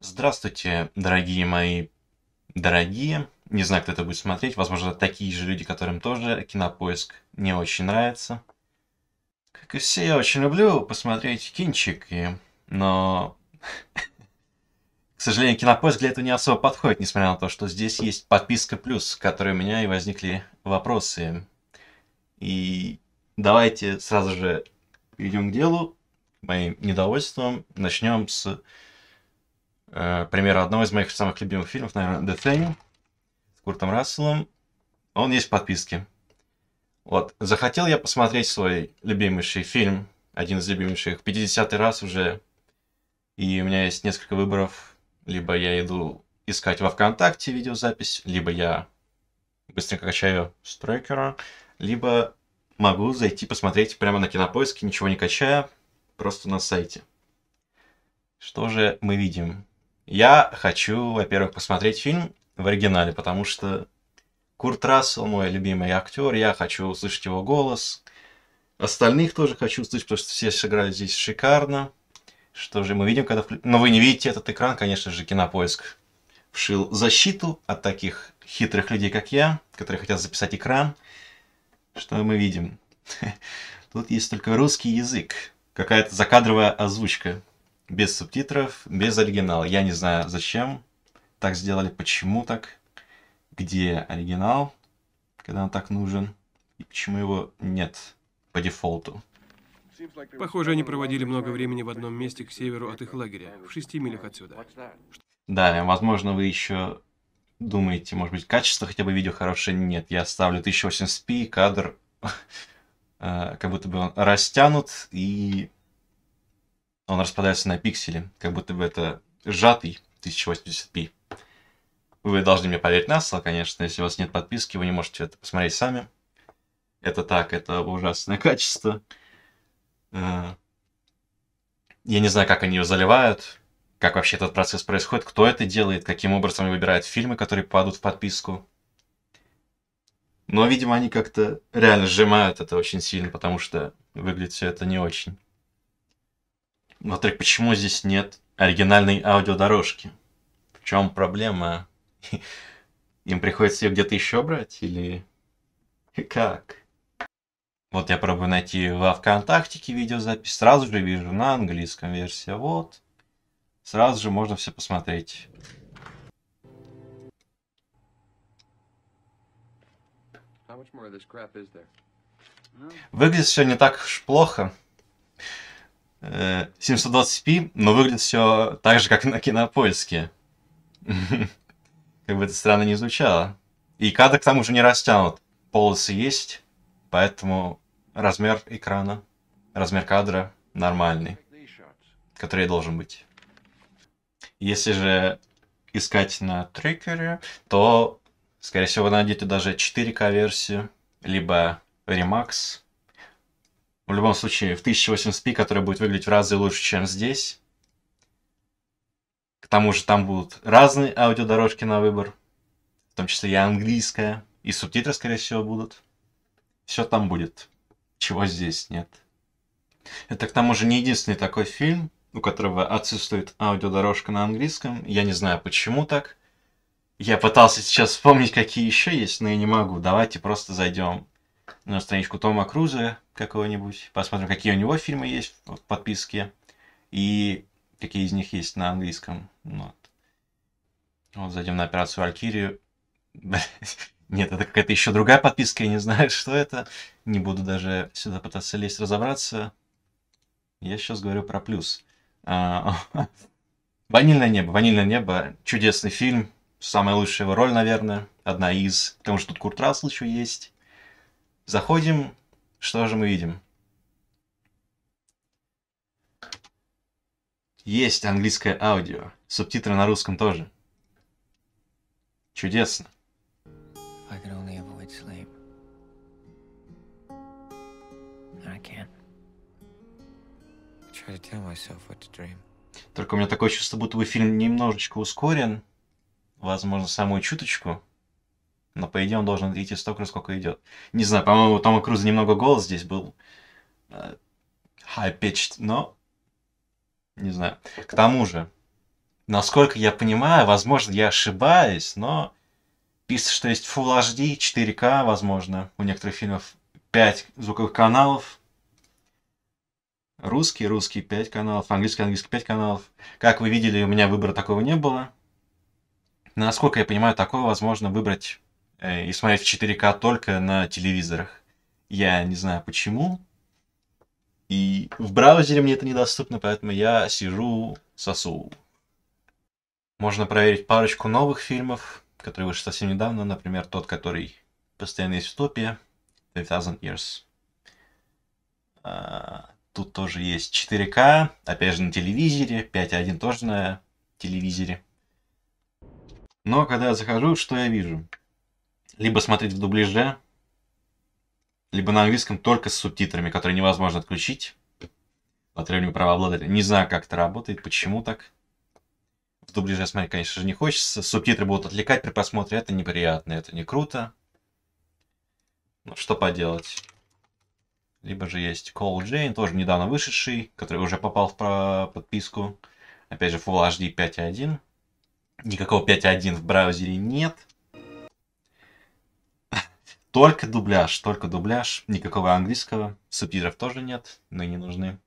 Здравствуйте, дорогие мои дорогие. Не знаю, кто это будет смотреть. Возможно, такие же люди, которым тоже кинопоиск не очень нравится. Как и все, я очень люблю посмотреть кинчик, и... но... К сожалению, кинопоиск для этого не особо подходит, несмотря на то, что здесь есть подписка плюс, с у меня и возникли вопросы. И давайте сразу же перейдем к делу, моим недовольством, Начнем с э, примера одного из моих самых любимых фильмов, наверное, The Thing с Куртом Расселом. Он есть в подписке. Вот. Захотел я посмотреть свой любимейший фильм, один из любимейших, 50-й раз уже. И у меня есть несколько выборов. Либо я иду искать во ВКонтакте видеозапись, либо я быстренько качаю с трекера, либо могу зайти посмотреть прямо на кинопоиске, ничего не качая, просто на сайте. Что же мы видим? Я хочу, во-первых, посмотреть фильм в оригинале, потому что Курт Рассел мой любимый актер, я хочу услышать его голос. Остальных тоже хочу услышать, потому что все сыграли здесь шикарно. Что же мы видим, когда... Но ну, вы не видите этот экран, конечно же, Кинопоиск вшил защиту от таких хитрых людей, как я, которые хотят записать экран. Что мы видим? Тут есть только русский язык, какая-то закадровая озвучка без субтитров, без оригинала. Я не знаю, зачем так сделали, почему так, где оригинал, когда он так нужен, и почему его нет по дефолту. Похоже, они проводили много времени в одном месте к северу от их лагеря, в шести милях отсюда. Да, возможно, вы еще думаете, может быть, качество хотя бы видео хорошее? Нет, я ставлю 1080p, кадр э, как будто бы он растянут и он распадается на пиксели, как будто бы это сжатый 1080p. Вы должны мне поверить на слово, конечно. Если у вас нет подписки, вы не можете это посмотреть сами. Это так, это ужасное качество. Э, я не знаю, как они ее заливают, как вообще этот процесс происходит, кто это делает, каким образом они выбирают фильмы, которые попадут в подписку. Но, видимо, они как-то реально сжимают это очень сильно, потому что выглядит все это не очень. Во-вторых, почему здесь нет оригинальной аудиодорожки? В чем проблема? Им приходится ее где-то еще брать или как? Вот я пробую найти во ВКонтактике видеозапись, сразу же вижу на английском версия, вот. Сразу же можно все посмотреть. Выглядит все не так уж плохо. 720p, э, но выглядит все так же, как на кинопоиске. Как бы это странно не звучало. И кадр к тому же не растянут. Полосы есть, поэтому размер экрана, размер кадра нормальный, который должен быть. Если же искать на трекере, то, скорее всего, вы найдете даже 4К версию, либо Remax, в любом случае, в 1080p, которая будет выглядеть в разы лучше, чем здесь. К тому же там будут разные аудиодорожки на выбор, в том числе и английская, и субтитры, скорее всего, будут. Все там будет, чего здесь нет. Это, к тому же, не единственный такой фильм, у которого отсутствует аудиодорожка на английском. Я не знаю, почему так. Я пытался сейчас вспомнить, какие еще есть, но я не могу. Давайте просто зайдем на страничку Тома Круза какого-нибудь, посмотрим, какие у него фильмы есть в подписке и какие из них есть на английском. Вот, вот зайдем на операцию Валькирию. Нет, это какая-то еще другая подписка, я не знаю, что это. Не буду даже сюда пытаться лезть разобраться. Я сейчас говорю про плюс. А, Ванильное небо. Ванильное небо. Чудесный фильм. Самая лучшая его роль, наверное. Одна из. Потому что тут Курт Рассел еще есть. Заходим, что же мы видим? Есть английское аудио, субтитры на русском тоже. Чудесно. Только у меня такое чувство, будто бы фильм немножечко ускорен, возможно, самую чуточку. Но по идее он должен идти столько, сколько идет. Не знаю, по-моему, у Тома Круза немного голос здесь был uh, high-pitched, но не знаю. К тому же, насколько я понимаю, возможно, я ошибаюсь, но пишется, что есть Full HD, 4 k возможно, у некоторых фильмов 5 звуковых каналов. Русский, русский 5 каналов, английский, английский 5 каналов. Как вы видели, у меня выбора такого не было. Насколько я понимаю, такое возможно выбрать Э, и смотреть в 4К только на телевизорах. Я не знаю почему. И в браузере мне это недоступно, поэтому я сижу сосу. Можно проверить парочку новых фильмов, которые вышли совсем недавно. Например, тот, который постоянно есть в топе. 2000 Years. А, тут тоже есть 4К, опять же на телевизоре. 5.1 тоже на телевизоре. Но когда я захожу, что я вижу? либо смотреть в дубляже, либо на английском только с субтитрами, которые невозможно отключить по требованию правообладателя. Не знаю, как это работает, почему так. В дубляже смотреть, конечно же, не хочется. Субтитры будут отвлекать при просмотре. Это неприятно, это не круто. Ну, что поделать. Либо же есть Call Jane, тоже недавно вышедший, который уже попал в подписку. Опять же, Full HD 5.1. Никакого 5.1 в браузере нет. Только дубляж, только дубляж. Никакого английского. Субтитров тоже нет, но и не нужны.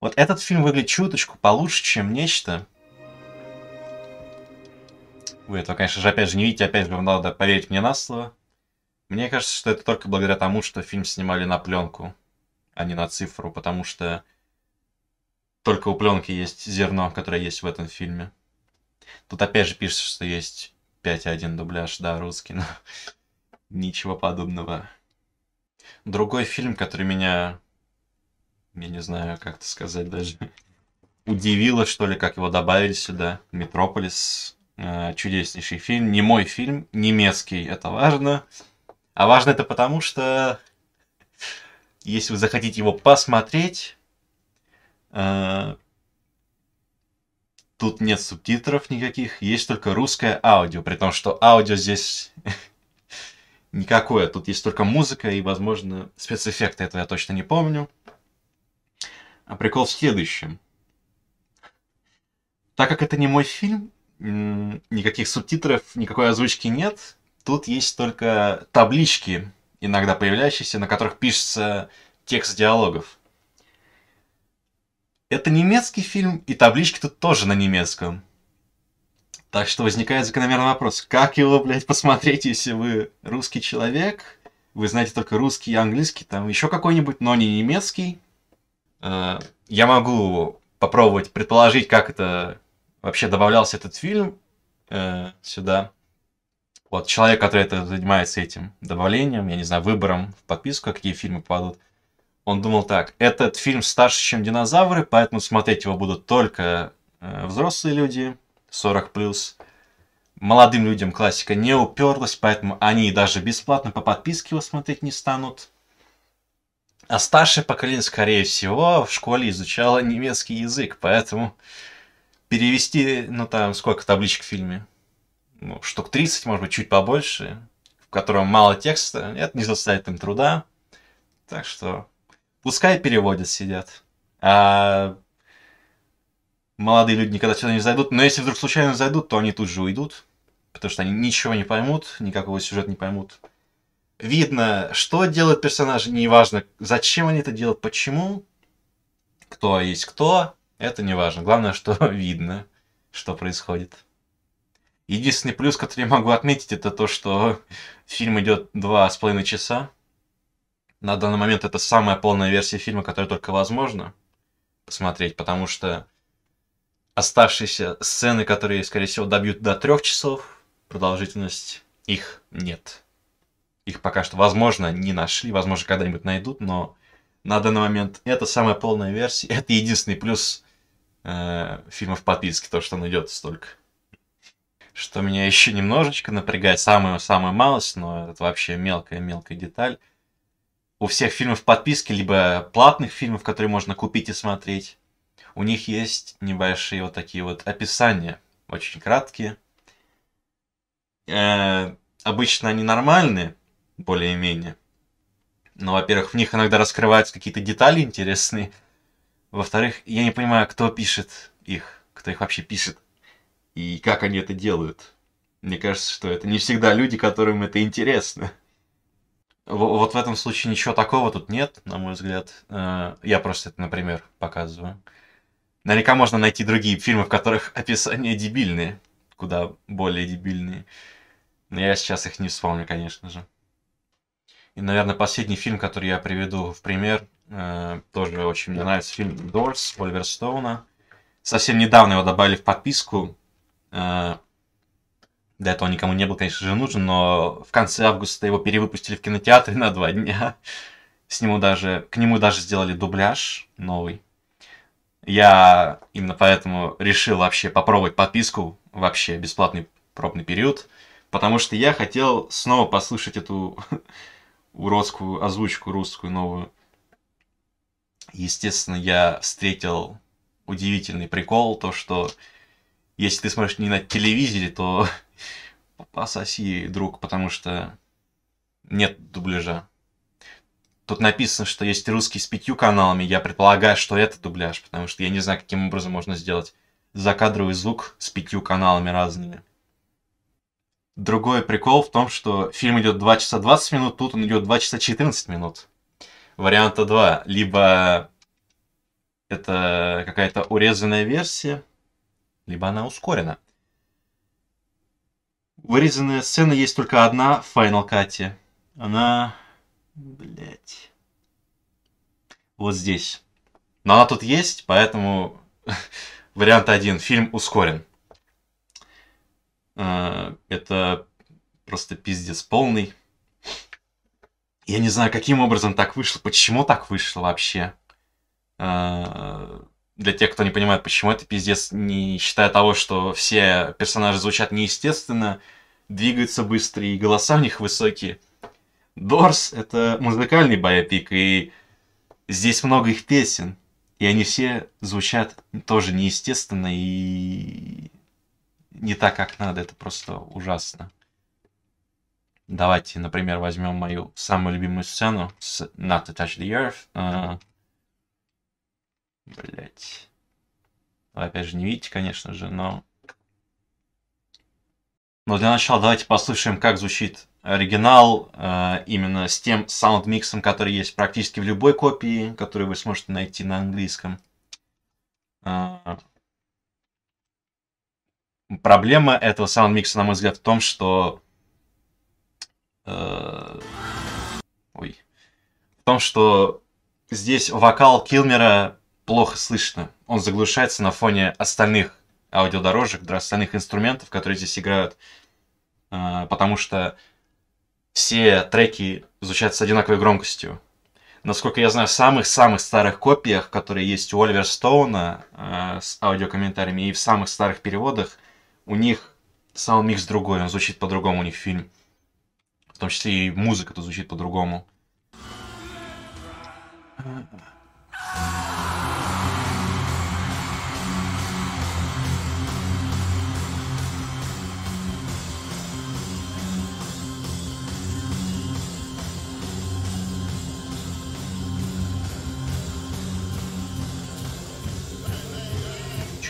Вот этот фильм выглядит чуточку получше, чем нечто. Вы этого, конечно же, опять же не видите, опять же, вам надо поверить мне на слово. Мне кажется, что это только благодаря тому, что фильм снимали на пленку, а не на цифру, потому что только у пленки есть зерно, которое есть в этом фильме. Тут опять же пишется, что есть 5.1 дубляж, да, русский, но Ничего подобного. Другой фильм, который меня, я не знаю, как это сказать даже, удивило, что ли, как его добавили сюда, «Метрополис». Э, чудеснейший фильм, не мой фильм, немецкий, это важно. А важно это потому, что если вы захотите его посмотреть, э, тут нет субтитров никаких, есть только русское аудио, при том, что аудио здесь никакое. А тут есть только музыка и, возможно, спецэффекты. Это я точно не помню. А прикол в следующем. Так как это не мой фильм, никаких субтитров, никакой озвучки нет. Тут есть только таблички, иногда появляющиеся, на которых пишется текст диалогов. Это немецкий фильм, и таблички тут тоже на немецком. Так что возникает закономерный вопрос, как его, блядь, посмотреть, если вы русский человек, вы знаете только русский и английский, там еще какой-нибудь, но не немецкий. Э, я могу попробовать предположить, как это вообще добавлялся этот фильм э, сюда. Вот человек, который это занимается этим добавлением, я не знаю, выбором в подписку, какие фильмы попадут. Он думал так, этот фильм старше, чем динозавры, поэтому смотреть его будут только э, взрослые люди, 40 плюс. Молодым людям классика не уперлась, поэтому они даже бесплатно по подписке его смотреть не станут. А старшее поколение, скорее всего, в школе изучало немецкий язык, поэтому перевести, ну там, сколько табличек в фильме? Ну, штук 30, может быть, чуть побольше, в котором мало текста, это не заставит им труда. Так что пускай переводят, сидят. А молодые люди никогда сюда не зайдут, но если вдруг случайно зайдут, то они тут же уйдут, потому что они ничего не поймут, никакого сюжета не поймут. Видно, что делают персонажи, неважно, зачем они это делают, почему, кто есть кто, это не важно. Главное, что видно, что происходит. Единственный плюс, который я могу отметить, это то, что фильм идет два с половиной часа. На данный момент это самая полная версия фильма, которая только возможно посмотреть, потому что оставшиеся сцены, которые, скорее всего, добьют до трех часов, продолжительность их нет. Их пока что, возможно, не нашли, возможно, когда-нибудь найдут, но на данный момент это самая полная версия. Это единственный плюс э, фильма в подписке, то, что он идет столько. Что меня еще немножечко напрягает, самую-самую малость, но это вообще мелкая-мелкая деталь. У всех фильмов подписки, либо платных фильмов, которые можно купить и смотреть, у них есть небольшие вот такие вот описания, очень краткие. Э, обычно они нормальные, более-менее. Но, во-первых, в них иногда раскрываются какие-то детали интересные. Во-вторых, я не понимаю, кто пишет их, кто их вообще пишет. И как они это делают. Мне кажется, что это не всегда люди, которым это интересно. Вот в этом случае ничего такого тут нет, на мой взгляд. Э, я просто это, например, показываю. Наверняка можно найти другие фильмы, в которых описания дебильные. Куда более дебильные. Но я сейчас их не вспомню, конечно же. И, наверное, последний фильм, который я приведу в пример, э, тоже очень мне нравится фильм Doors Оливера Стоуна. Совсем недавно его добавили в подписку. Э, до этого никому не был, конечно же, нужен, но в конце августа его перевыпустили в кинотеатре на два дня. С нему даже, к нему даже сделали дубляж новый. Я именно поэтому решил вообще попробовать подписку, вообще бесплатный пробный период, потому что я хотел снова послушать эту уродскую озвучку русскую новую. Естественно, я встретил удивительный прикол, то что если ты смотришь не на телевизоре, то пососи, друг, потому что нет дубляжа. Тут написано, что есть русский с пятью каналами. Я предполагаю, что это дубляж, потому что я не знаю, каким образом можно сделать закадровый звук с пятью каналами разными. Другой прикол в том, что фильм идет 2 часа 20 минут, тут он идет 2 часа 14 минут. Варианта 2. Либо это какая-то урезанная версия, либо она ускорена. Вырезанная сцена есть только одна в Final Cut. Она Блять. Вот здесь. Но она тут есть, поэтому вариант один. Фильм ускорен. А, это просто пиздец полный. Я не знаю, каким образом так вышло, почему так вышло вообще. А, для тех, кто не понимает, почему это пиздец, не считая того, что все персонажи звучат неестественно, двигаются быстро и голоса у них высокие – Дорс — это музыкальный биопик, и здесь много их песен. И они все звучат тоже неестественно и не так, как надо. Это просто ужасно. Давайте, например, возьмем мою самую любимую сцену с Not to Touch the Earth. Uh, а, Блять. Вы опять же не видите, конечно же, но но для начала давайте послушаем, как звучит оригинал э, именно с тем саундмиксом, который есть практически в любой копии, которую вы сможете найти на английском. А, проблема этого саундмикса, на мой взгляд, в том, что... Э, ой. В том, что здесь вокал Килмера плохо слышно. Он заглушается на фоне остальных аудиодорожек, для остальных инструментов, которые здесь играют. А, потому что все треки звучат с одинаковой громкостью. Насколько я знаю, в самых-самых старых копиях, которые есть у Оливера Стоуна а, с аудиокомментариями, и в самых старых переводах, у них сам микс другой, он звучит по-другому у них фильм. В том числе и музыка тут звучит по-другому.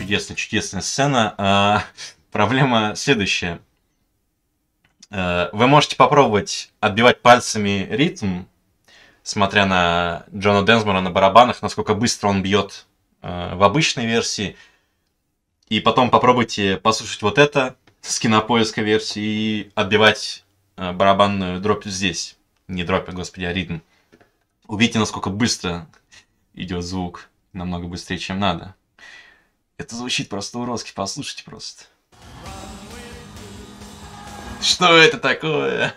чудесная, чудесная сцена. А, проблема следующая. А, вы можете попробовать отбивать пальцами ритм, смотря на Джона Денсмора на барабанах, насколько быстро он бьет а, в обычной версии. И потом попробуйте послушать вот это с кинопоиска версии и отбивать барабанную дробь здесь. Не дробь, а, господи, а ритм. Увидите, насколько быстро идет звук. Намного быстрее, чем надо. Это звучит просто уродски, послушайте просто. Что это такое?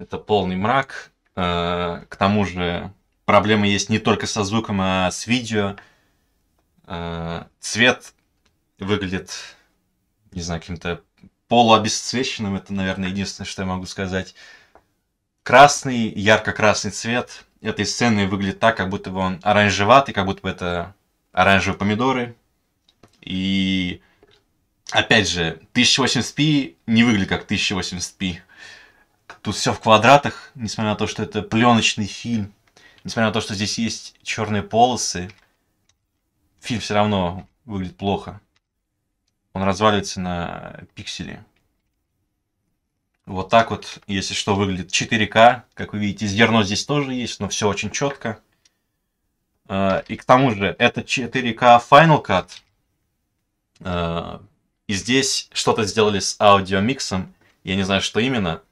Это полный мрак, Э, к тому же проблемы есть не только со звуком, а с видео. Э, цвет выглядит, не знаю, каким-то полуобесцвеченным. Это, наверное, единственное, что я могу сказать. Красный, ярко-красный цвет этой сцены выглядит так, как будто бы он оранжеватый, как будто бы это оранжевые помидоры. И опять же, 1080p не выглядит как 1080p. Тут все в квадратах, несмотря на то, что это пленочный фильм. Несмотря на то, что здесь есть черные полосы, фильм все равно выглядит плохо. Он разваливается на пиксели. Вот так вот, если что, выглядит 4К. Как вы видите, зерно здесь тоже есть, но все очень четко. А, и к тому же, это 4К Final Cut. А, и здесь что-то сделали с аудиомиксом. Я не знаю, что именно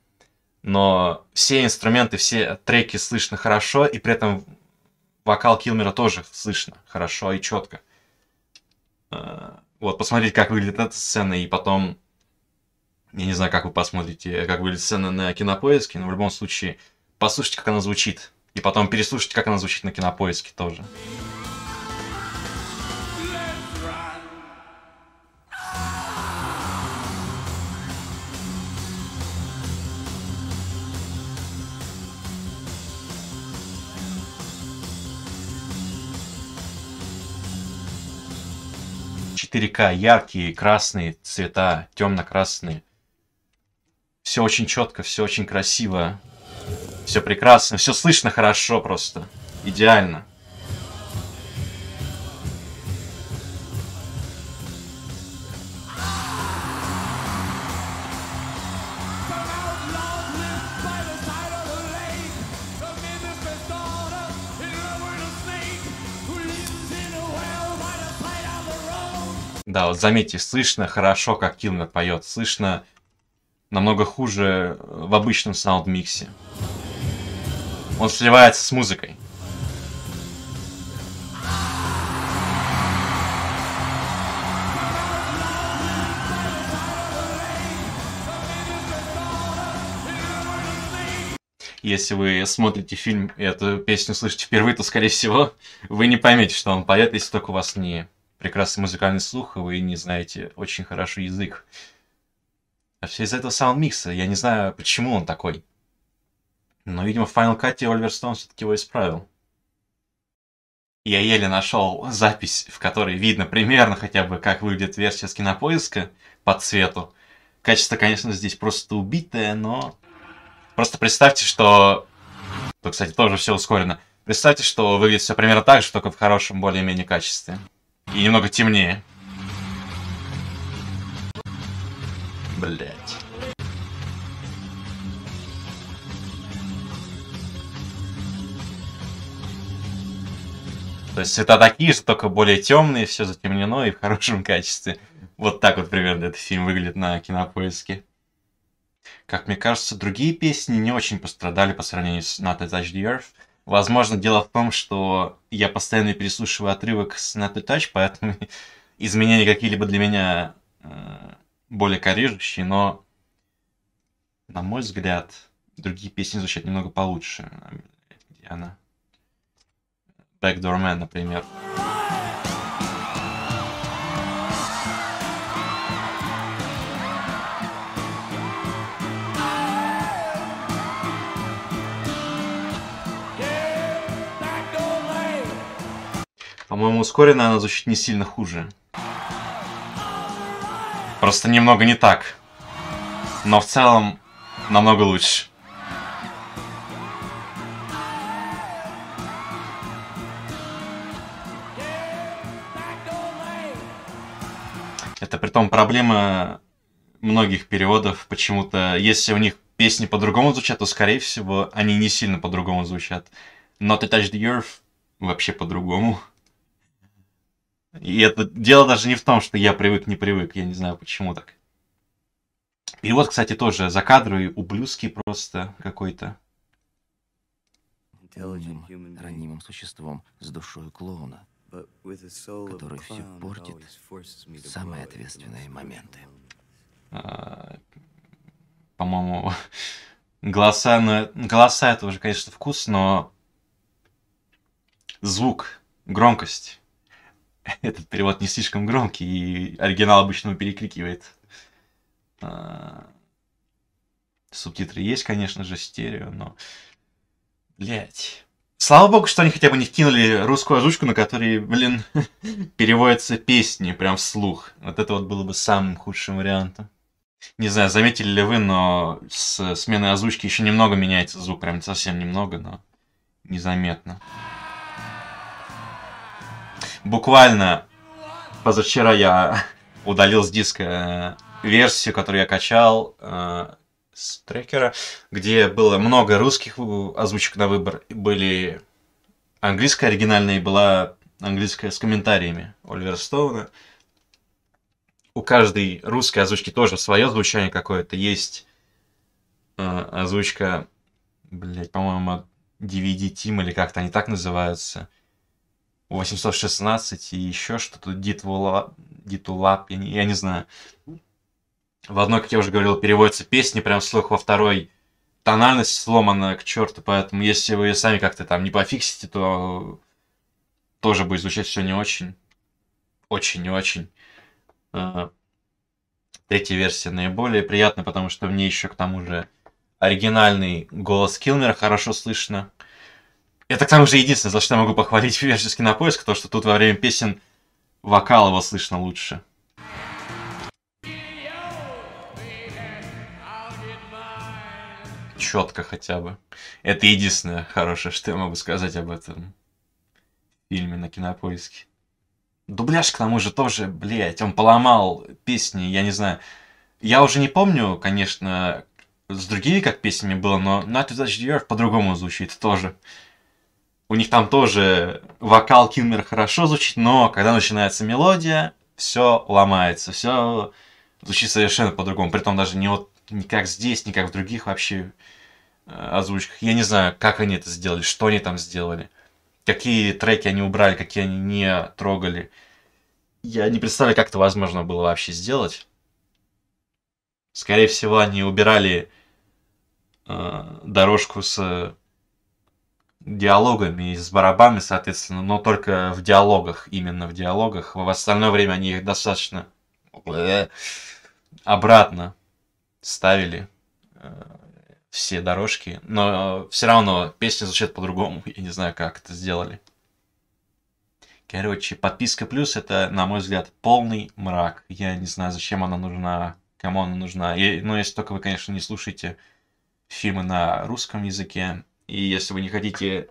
но все инструменты, все треки слышно хорошо, и при этом вокал Килмера тоже слышно хорошо и четко. Э, вот, посмотреть, как выглядит эта сцена, и потом... Я не знаю, как вы посмотрите, как выглядит сцена на кинопоиске, но в любом случае послушайте, как она звучит. И потом переслушайте, как она звучит на кинопоиске тоже. 4К, яркие, красные цвета, темно-красные. Все очень четко, все очень красиво. Все прекрасно, все слышно хорошо просто. Идеально. Да, вот заметьте, слышно хорошо, как Килмер поет. Слышно намного хуже э, в обычном саундмиксе. Он сливается с музыкой. Если вы смотрите фильм и эту песню слышите впервые, то, скорее всего, вы не поймете, что он поет, если только у вас не прекрасный музыкальный слух, и вы не знаете очень хорошо язык. А все из-за этого саундмикса. Я не знаю, почему он такой. Но, видимо, в Final Cut Оливер Стоун все-таки его исправил. Я еле нашел запись, в которой видно примерно хотя бы, как выглядит версия с кинопоиска по цвету. Качество, конечно, здесь просто убитое, но... Просто представьте, что... То, кстати, тоже все ускорено. Представьте, что выглядит все примерно так же, только в хорошем более-менее качестве. И немного темнее. Блять. То есть цвета такие же, только более темные, все затемнено и в хорошем качестве. Вот так вот примерно этот фильм выглядит на кинопоиске. Как мне кажется, другие песни не очень пострадали по сравнению с Not Touch the Earth. Возможно, дело в том, что я постоянно переслушиваю отрывок с Nato Touch, поэтому изменения какие-либо для меня э, более корежущие, но, на мой взгляд, другие песни звучат немного получше. А, где она? Backdoor Man, например. Например. По-моему, ускоренная она звучит не сильно хуже. Просто немного не так. Но в целом намного лучше. Это при том проблема многих переводов. Почему-то, если у них песни по-другому звучат, то, скорее всего, они не сильно по-другому звучат. Not to touch the earth вообще по-другому. И это дело даже не в том, что я привык, не привык, я не знаю почему так. И вот, кстати, тоже за закадровый, ублюдский просто какой-то. Интеллигентным, ранимым существом с душой клоуна, который все портит самые ответственные моменты. А, по-моему, голоса, ну, голоса это уже, конечно, вкус, но звук, громкость этот перевод не слишком громкий, и оригинал обычно перекрикивает. А, субтитры есть, конечно же, стерео, но... Блять. Слава богу, что они хотя бы не вкинули русскую озвучку, на которой, блин, переводятся песни прям вслух. Вот это вот было бы самым худшим вариантом. Не знаю, заметили ли вы, но с сменой озвучки еще немного меняется звук, прям совсем немного, но незаметно буквально позавчера я удалил с диска э, версию, которую я качал э, с трекера, где было много русских э, озвучек на выбор, были английская оригинальная и была английская с комментариями Оливера Стоуна. У каждой русской озвучки тоже свое звучание какое-то. Есть э, озвучка, блять, по-моему, DVD Team или как-то они так называются – 816 и еще что-то, Дитула, Дитулап, я не, я не знаю. В одной, как я уже говорил, переводится песни, прям слух во второй тональность сломана к черту, поэтому если вы сами как-то там не пофиксите, то тоже будет звучать все не очень. Очень и очень. Э, третья версия наиболее приятная, потому что мне еще к тому же оригинальный голос Килмера хорошо слышно. Uh, это, к тому же, единственное, за что я могу похвалить версию Кинопоиска, то, что тут во время песен вокал его слышно лучше. Четко хотя бы. Это единственное хорошее, что я могу сказать об этом фильме на Кинопоиске. Дубляж, к тому же, тоже, блядь, он поломал песни, я не знаю. Я уже не помню, конечно, с другими как песнями было, но Not to Touch по-другому звучит тоже у них там тоже вокал Килмер хорошо звучит, но когда начинается мелодия, все ломается, все звучит совершенно по-другому. Притом даже не вот не как здесь, не как в других вообще э, озвучках. Я не знаю, как они это сделали, что они там сделали, какие треки они убрали, какие они не трогали. Я не представляю, как это возможно было вообще сделать. Скорее всего, они убирали э, дорожку с диалогами и с барабами, соответственно, но только в диалогах, именно в диалогах. В остальное время они их достаточно э, обратно ставили э, все дорожки, но все равно песня звучит по-другому. Я не знаю, как это сделали. Короче, подписка плюс это, на мой взгляд, полный мрак. Я не знаю, зачем она нужна, кому она нужна. И, ну, если только вы, конечно, не слушаете фильмы на русском языке, и если вы не хотите,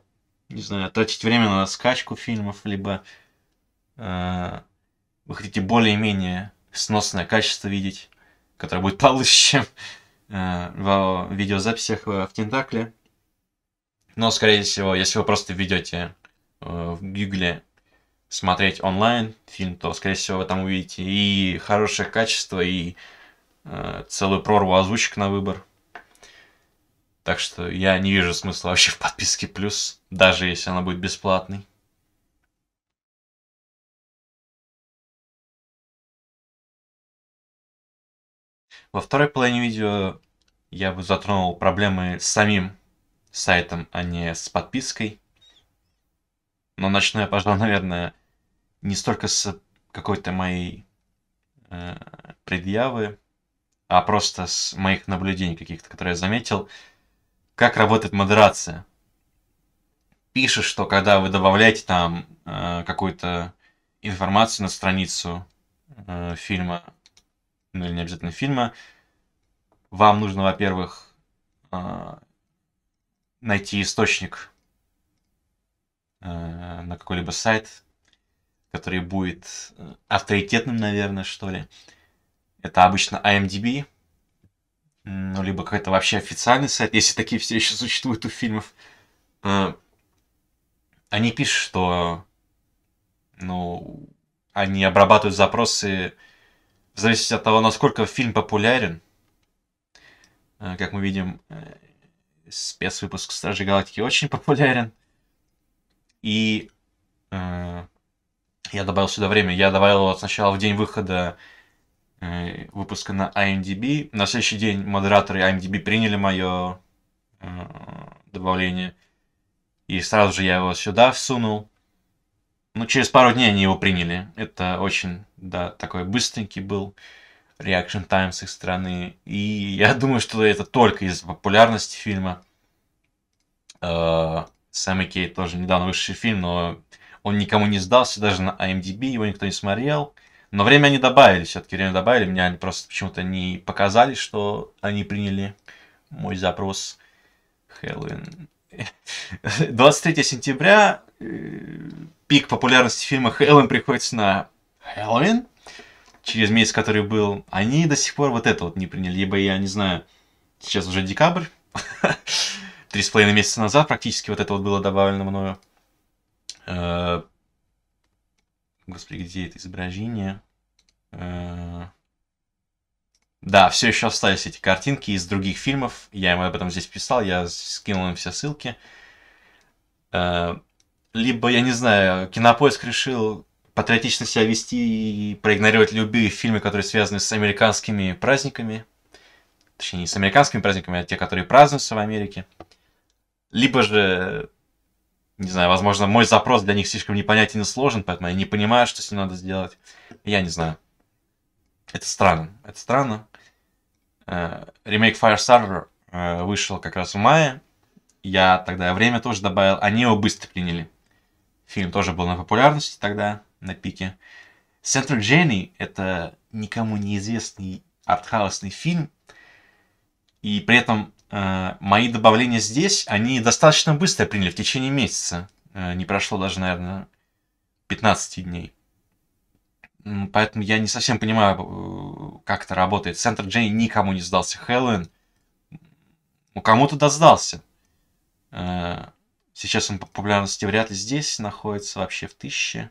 не знаю, тратить время на скачку фильмов, либо э, вы хотите более-менее сносное качество видеть, которое будет получше, чем э, в видеозаписях в Тентакле. Но, скорее всего, если вы просто введете э, в Гугле смотреть онлайн фильм, то, скорее всего, вы там увидите и хорошее качество, и э, целую прорву озвучек на выбор. Так что я не вижу смысла вообще в подписке плюс, даже если она будет бесплатной. Во второй половине видео я бы затронул проблемы с самим сайтом, а не с подпиской. Но начну я, пожалуй, наверное, не столько с какой-то моей э, предъявы, а просто с моих наблюдений каких-то, которые я заметил как работает модерация. Пишешь, что когда вы добавляете там э, какую-то информацию на страницу э, фильма, ну или не обязательно фильма, вам нужно, во-первых, э, найти источник э, на какой-либо сайт, который будет э, авторитетным, наверное, что ли. Это обычно IMDb, ну, либо какой-то вообще официальный сайт, если такие все еще существуют у фильмов, э, они пишут, что ну, они обрабатывают запросы в зависимости от того, насколько фильм популярен. Э, как мы видим, э, спецвыпуск "Стражи Галактики очень популярен. И э, я добавил сюда время. Я добавил его сначала в день выхода Э, выпуска на IMDb. На следующий день модераторы IMDb приняли мое э, добавление. И сразу же я его сюда всунул. Ну, через пару дней они его приняли. Это очень, да, такой быстренький был reaction time с их стороны. И я думаю, что это только из-за популярности фильма. Э, Сэм и Кейт тоже недавно вышедший фильм, но он никому не сдался, даже на IMDb его никто не смотрел. Uh, но время они добавили, все-таки время добавили. Меня они просто почему-то не показали, что они приняли мой запрос Хэллоуин. 23 сентября э, пик популярности фильма Хэллоуин приходится на Хэллоуин. Через месяц, который был, они до сих пор вот это вот не приняли. Либо я не знаю, сейчас уже декабрь, три с половиной месяца назад практически вот это вот было добавлено мною. Э, Господи, где это изображение? Э, да, все еще остались эти картинки из других фильмов. Я им об этом здесь писал, я скинул им все ссылки. Э, либо, я не знаю, Кинопоиск решил патриотично себя вести и проигнорировать любые фильмы, которые связаны с американскими праздниками. Точнее, не с американскими праздниками, а те, которые празднуются в Америке. Либо же не знаю, возможно, мой запрос для них слишком непонятен и сложен, поэтому я не понимаю, что с ним надо сделать. Я не знаю. Это странно. Это странно. Э, ремейк Fire Server э, вышел как раз в мае. Я тогда время тоже добавил. Они его быстро приняли. Фильм тоже был на популярности тогда, на пике. Center Jenny — это никому неизвестный артхаусный фильм. И при этом Э, мои добавления здесь, они достаточно быстро приняли, в течение месяца. Э, не прошло даже, наверное, 15 дней. Поэтому я не совсем понимаю, э, как это работает. Центр Джей никому не сдался Хэллоуин. Ну, кому-то да сдался. Сейчас он по популярности вряд ли здесь находится, вообще в тысяче.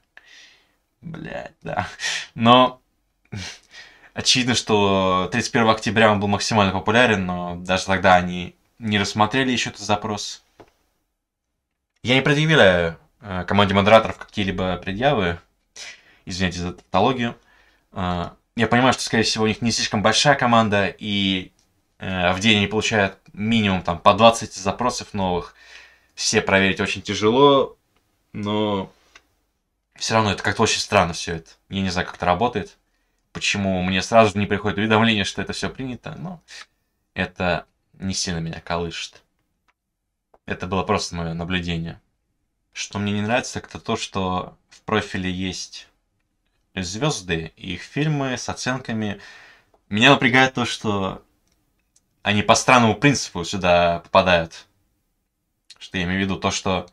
Блять, да. Но Очевидно, что 31 октября он был максимально популярен, но даже тогда они не рассмотрели еще этот запрос. Я не предъявляю э, команде модераторов какие-либо предъявы. Извините за тавтологию. Э, я понимаю, что, скорее всего, у них не слишком большая команда, и э, в день они получают минимум там по 20 запросов новых. Все проверить очень тяжело, но все равно это как-то очень странно все это. Я не знаю, как это работает почему мне сразу же не приходит уведомление, что это все принято, но это не сильно меня колышет. Это было просто мое наблюдение. Что мне не нравится, это то, что в профиле есть звезды и их фильмы с оценками. Меня напрягает то, что они по странному принципу сюда попадают. Что я имею в виду? То, что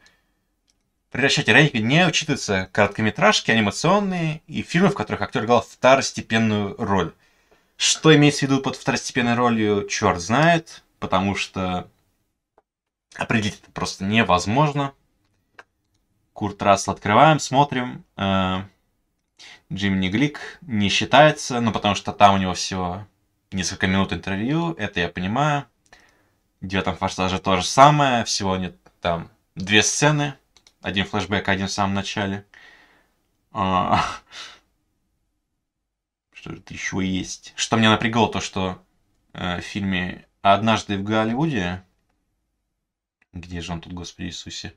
при расчете рейтинга не учитываются короткометражки, анимационные и фильмы, в которых актер играл второстепенную роль. Что имеется в виду под второстепенной ролью, черт знает, потому что определить это просто невозможно. Курт Рассел открываем, смотрим. Э, Джимми Глик не считается, ну потому что там у него всего несколько минут интервью, это я понимаю. В девятом форсаже то же самое, всего нет там две сцены. Один флешбэк, один в самом начале. А... Что это еще есть? Что меня напрягло, то что э, в фильме «Однажды в Голливуде» Где же он тут, Господи Иисусе?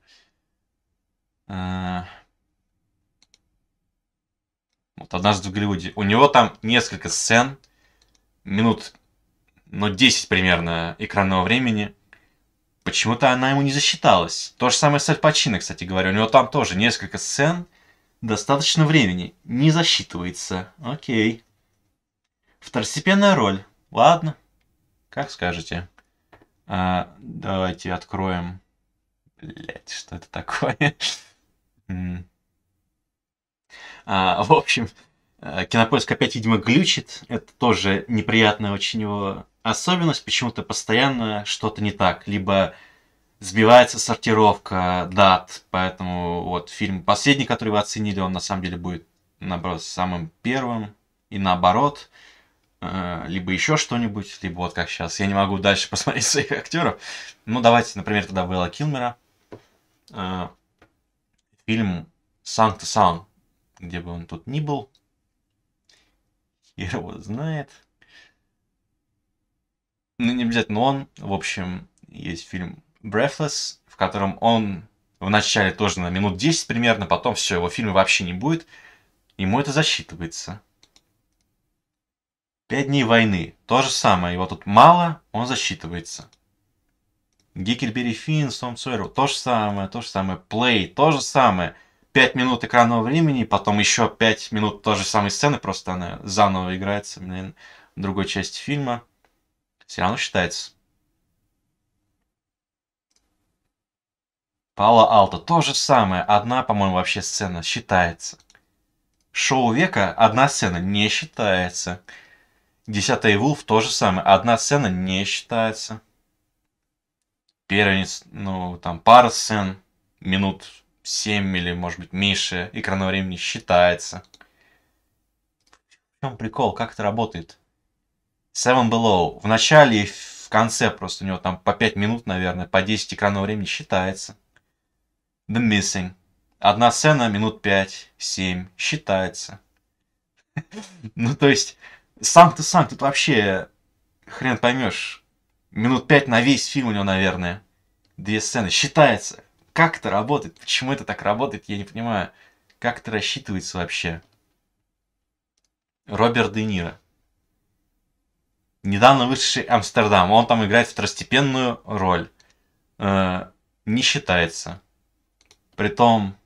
Э. Вот однажды в Голливуде. У него там несколько сцен, минут, ну, 10 примерно экранного времени, Почему-то она ему не засчиталась. То же самое с Пачино, кстати говоря. У него там тоже несколько сцен. Достаточно времени. Не засчитывается. Окей. Второстепенная роль. Ладно. Как скажете. А, давайте откроем. Блять, что это такое? а, в общем, э, Кинопоиск опять, видимо, глючит. Это тоже неприятная очень его особенность почему-то постоянно что-то не так, либо сбивается сортировка дат, поэтому вот фильм последний, который вы оценили, он на самом деле будет, наоборот, самым первым, и наоборот, э, либо еще что-нибудь, либо вот как сейчас, я не могу дальше посмотреть своих актеров. Ну, давайте, например, тогда Белла Килмера. Э, фильм «Санкта Сан», где бы он тут ни был, хер его знает – ну не обязательно он, в общем, есть фильм Breathless, в котором он вначале тоже на минут 10 примерно, потом все, его фильма вообще не будет, ему это засчитывается. Пять дней войны. То же самое. Его тут мало, он засчитывается. Гикельбери Финн, Сом Сойер, то же самое, то же самое. Плей, то же самое. Пять минут экранного времени, потом еще пять минут той же самой сцены, просто она заново играется, блин, в другой части фильма все равно считается. Пала Алта, то же самое. Одна, по-моему, вообще сцена считается. Шоу века одна сцена не считается. Десятый Вулф то же самое. Одна сцена не считается. Первенец, ну, там пара сцен, минут 7 или, может быть, меньше экранного времени считается. В чем прикол? Как это работает? Seven Below. В начале и в конце просто у него там по 5 минут, наверное, по 10 экранного времени считается. The Missing. Одна сцена минут 5-7 считается. ну, то есть, сам ты сам, тут вообще хрен поймешь. Минут 5 на весь фильм у него, наверное. Две сцены. Считается. Как это работает? Почему это так работает? Я не понимаю. Как это рассчитывается вообще? Роберт Де Ниро недавно вышедший Амстердам. Он там играет второстепенную роль. Э, не считается. Притом,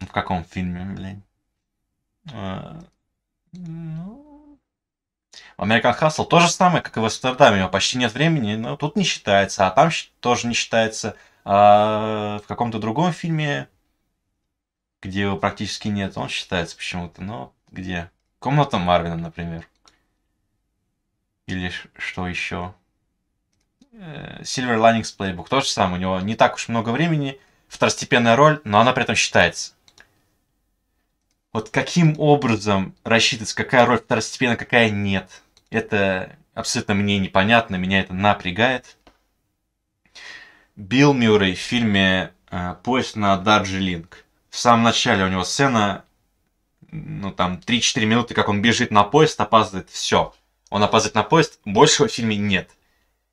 ну, в каком фильме, блин? Э, ну... American Hustle то же самое, как и в Амстердаме. У него почти нет времени, но тут не считается. А там тоже не считается. А в каком-то другом фильме, где его практически нет, он считается почему-то. Но ну, где? Комната Марвина, например. Или что еще? Э, Silver Linings Playbook. То же самое, у него не так уж много времени, второстепенная роль, но она при этом считается. Вот каким образом рассчитывается какая роль второстепенная, какая нет, это абсолютно мне непонятно, меня это напрягает. Билл Мюррей в фильме э, «Поезд на Дарджилинг». В самом начале у него сцена, ну там 3-4 минуты, как он бежит на поезд, опаздывает, все он опаздывает на поезд, большего в фильме нет.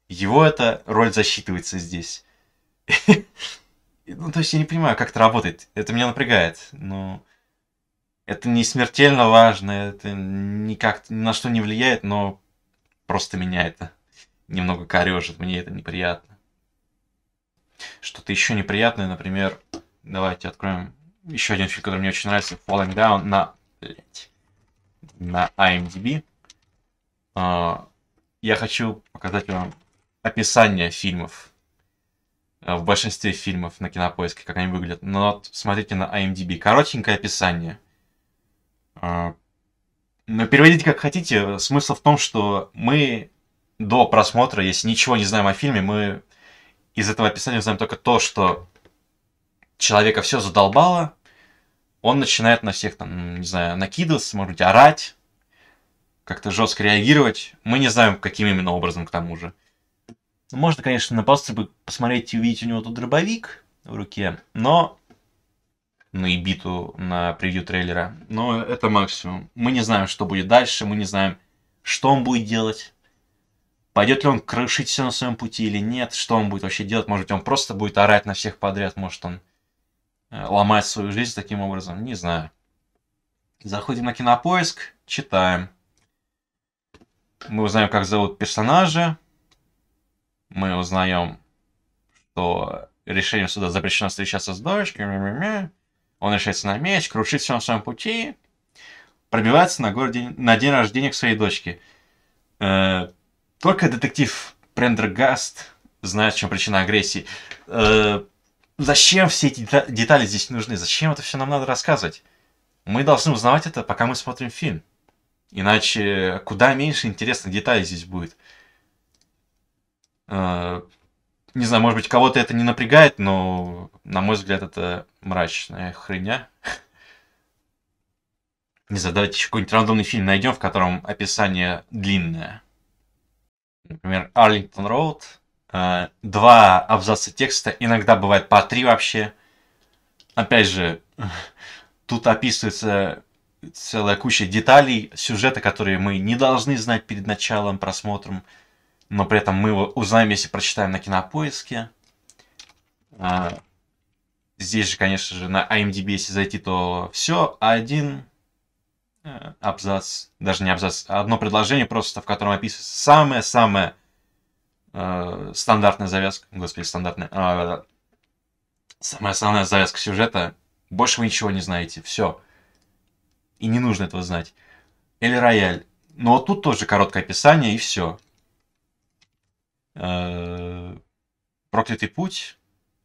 Его эта роль засчитывается здесь. Ну, то есть я не понимаю, как это работает. Это меня напрягает. Но ну, это не смертельно важно, это никак ни на что не влияет, но просто меня это немного корежит, мне это неприятно. Что-то еще неприятное, например, давайте откроем еще один фильм, который мне очень нравится, Falling Down на, блядь, на IMDb. А, я хочу показать вам описание фильмов. Э, в большинстве фильмов на кинопоиске, как они выглядят. Но вот смотрите на IMDb. Коротенькое описание. А, Но ну, переводите как хотите. Смысл в том, что мы до просмотра, если ничего не знаем о фильме, мы из этого описания знаем только то, что человека все задолбало, он начинает на всех там, не знаю, накидываться, может быть, орать, как-то жестко реагировать. Мы не знаем, каким именно образом к тому же. Ну, можно, конечно, на бы посмотреть и увидеть у него тут дробовик в руке, но на ну, биту на превью трейлера. Но это максимум. Мы не знаем, что будет дальше, мы не знаем, что он будет делать. Пойдет ли он крышить все на своем пути или нет, что он будет вообще делать. Может быть, он просто будет орать на всех подряд, может, он э, ломать свою жизнь таким образом, не знаю. Заходим на кинопоиск, читаем. Мы узнаем, как зовут персонажа. Мы узнаем, что решением суда запрещено встречаться с дочкой. Мя-мя-мя. Он решается на меч, крушит все на своем пути. Пробивается на, городе, на день рождения к своей дочке. Э, только детектив Прендергаст знает, в чем причина агрессии. Э, зачем все эти детали здесь нужны? Зачем это все нам надо рассказывать? Мы должны узнавать это, пока мы смотрим фильм. Иначе куда меньше интересных деталей здесь будет. Э, не знаю, может быть, кого-то это не напрягает, но, на мой взгляд, это мрачная хреня. Не знаю, давайте еще какой-нибудь рандомный фильм найдем, в котором описание длинное. Например, Arlington Road. Э, два абзаца текста, иногда бывает по три вообще. Опять же, тут описывается целая куча деталей сюжета, которые мы не должны знать перед началом, просмотром, но при этом мы его узнаем, если прочитаем на кинопоиске. А, здесь же, конечно же, на IMDb, если зайти, то все один э, абзац, даже не абзац, а одно предложение просто, в котором описывается самая-самая э, стандартная завязка, господи, стандартная, э, а, самая основная завязка сюжета. Больше вы ничего не знаете, все и не нужно этого знать. Эль Рояль. Но вот тут тоже короткое описание, и все. Э, Проклятый путь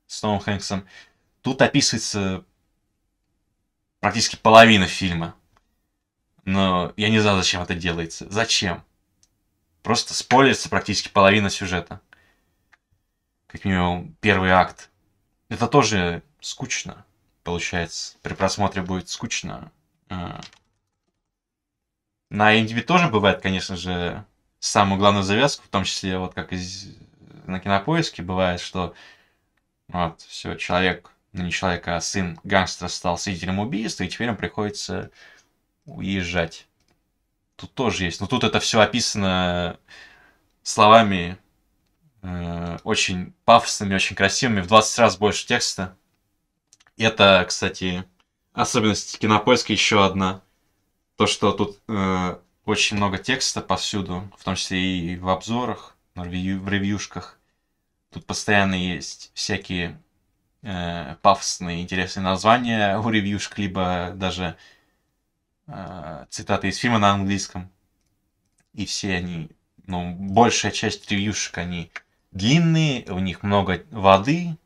с Томом Хэнксом. Тут описывается практически половина фильма. Но я не знаю, зачем это делается. Зачем? Просто спойлерится практически половина сюжета. Как минимум, первый акт. Это тоже скучно, получается. При просмотре будет скучно. А. На Индиве тоже бывает, конечно же, самую главную завязку, в том числе, вот как из... на кинопоиске бывает, что вот, все, человек, ну не человек, а сын гангстера стал свидетелем убийства, и теперь ему приходится уезжать. Тут тоже есть. Но тут это все описано словами э, очень пафосными, очень красивыми, в 20 раз больше текста. Это, кстати, Особенность кинопоиска еще одна. То, что тут э, очень много текста повсюду, в том числе и в обзорах, в, ревьюшках. Тут постоянно есть всякие э, пафосные, интересные названия у ревьюшек, либо даже э, цитаты из фильма на английском. И все они, ну, большая часть ревьюшек, они длинные, у них много воды,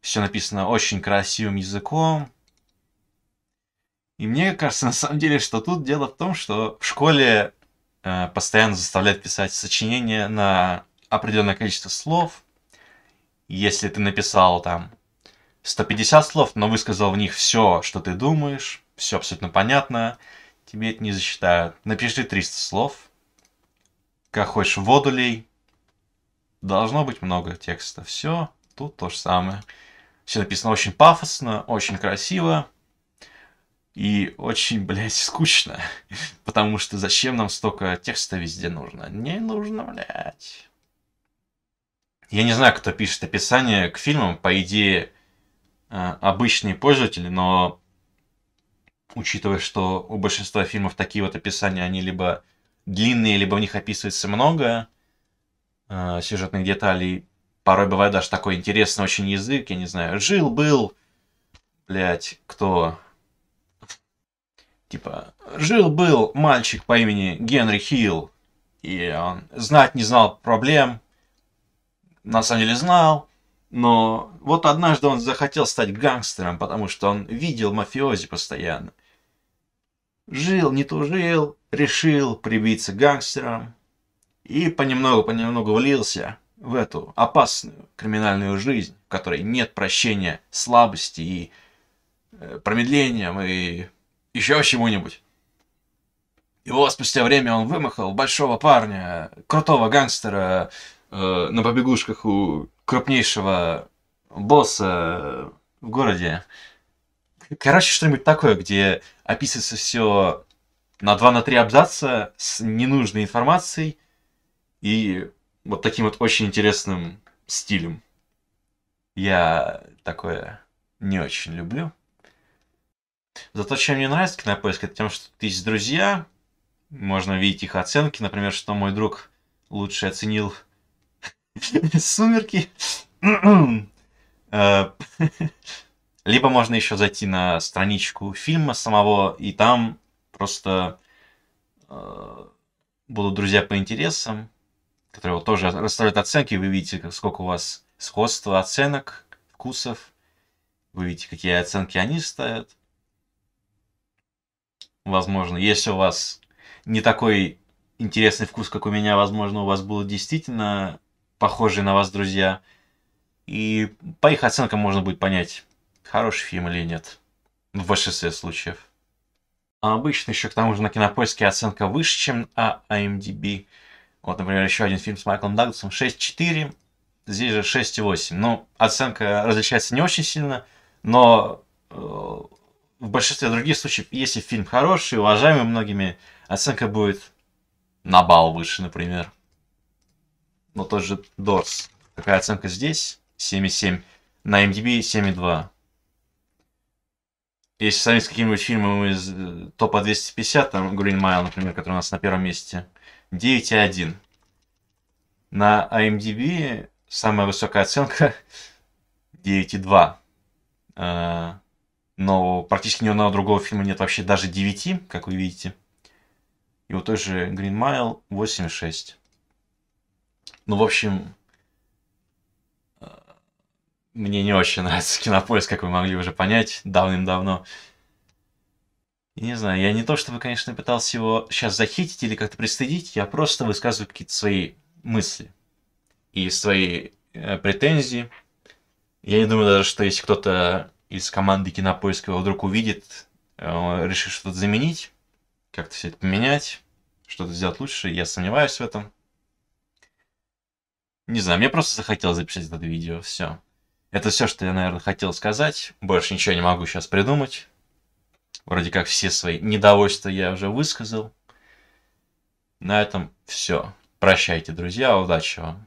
все написано очень красивым языком, и мне кажется, на самом деле, что тут дело в том, что в школе э, постоянно заставляют писать сочинения на определенное количество слов. Если ты написал там 150 слов, но высказал в них все, что ты думаешь, все абсолютно понятно, тебе это не засчитают. Напиши 300 слов, как хочешь, воду лей. Должно быть много текста. Все, тут то же самое. Все написано очень пафосно, очень красиво и очень, блядь, скучно. Потому что зачем нам столько текста везде нужно? Не нужно, блядь. Я не знаю, кто пишет описание к фильмам. По идее, э, обычные пользователи, но учитывая, что у большинства фильмов такие вот описания, они либо длинные, либо в них описывается много э, сюжетных деталей. Порой бывает даже такой интересный очень язык, я не знаю, жил-был, блядь, кто Типа, жил-был мальчик по имени Генри Хилл, и он знать не знал проблем, на самом деле знал, но вот однажды он захотел стать гангстером, потому что он видел мафиози постоянно. Жил, не тужил, решил прибиться гангстером и понемногу-понемногу влился в эту опасную криминальную жизнь, в которой нет прощения слабости и э, промедления и еще чему-нибудь. И вот спустя время он вымахал большого парня, крутого гангстера э, на побегушках у крупнейшего босса в городе. Короче, что-нибудь такое, где описывается все на 2 на 3 абзаца с ненужной информацией и вот таким вот очень интересным стилем. Я такое не очень люблю. Зато чем мне нравится кинопоиск, это тем, что есть друзья, можно видеть их оценки, например, что мой друг лучше оценил «Сумерки», э, либо можно еще зайти на страничку фильма самого, и там просто э, будут друзья по интересам, которые вот тоже расставляют оценки, вы видите, сколько у вас сходства оценок, вкусов, вы видите, какие оценки они ставят возможно, если у вас не такой интересный вкус, как у меня, возможно, у вас было действительно похожие на вас друзья. И по их оценкам можно будет понять, хороший фильм или нет. В большинстве случаев. А обычно еще к тому же на кинопоиске оценка выше, чем на IMDb. Вот, например, еще один фильм с Майклом Даггласом 6.4, здесь же 6.8. Ну, оценка различается не очень сильно, но э, в большинстве других случаев, если фильм хороший, уважаемый многими, оценка будет на балл выше, например. Но тот же Дорс. Какая оценка здесь? 7,7. На MDB 7,2. Если сравнить с каким-нибудь фильмом из э, топа 250, там Green Mile, например, который у нас на первом месте, 9,1. На IMDb самая высокая оценка 9,2 но практически ни одного другого фильма нет вообще даже 9, как вы видите. И вот той же Green Mile 8,6. Ну, в общем, э, мне не очень нравится кинопоиск, как вы могли уже понять, давным-давно. Не знаю, я не то чтобы, конечно, пытался его сейчас захитить или как-то пристыдить, я просто высказываю какие-то свои мысли и свои э, претензии. Я не думаю даже, что если кто-то из команды Кинопоиска его вдруг увидит, э, решит что-то заменить, как-то все это поменять, что-то сделать лучше, я сомневаюсь в этом. Не знаю, мне просто захотелось записать это видео, все. Это все, что я, наверное, хотел сказать. Больше ничего не могу сейчас придумать. Вроде как все свои недовольства я уже высказал. На этом все. Прощайте, друзья, удачи вам.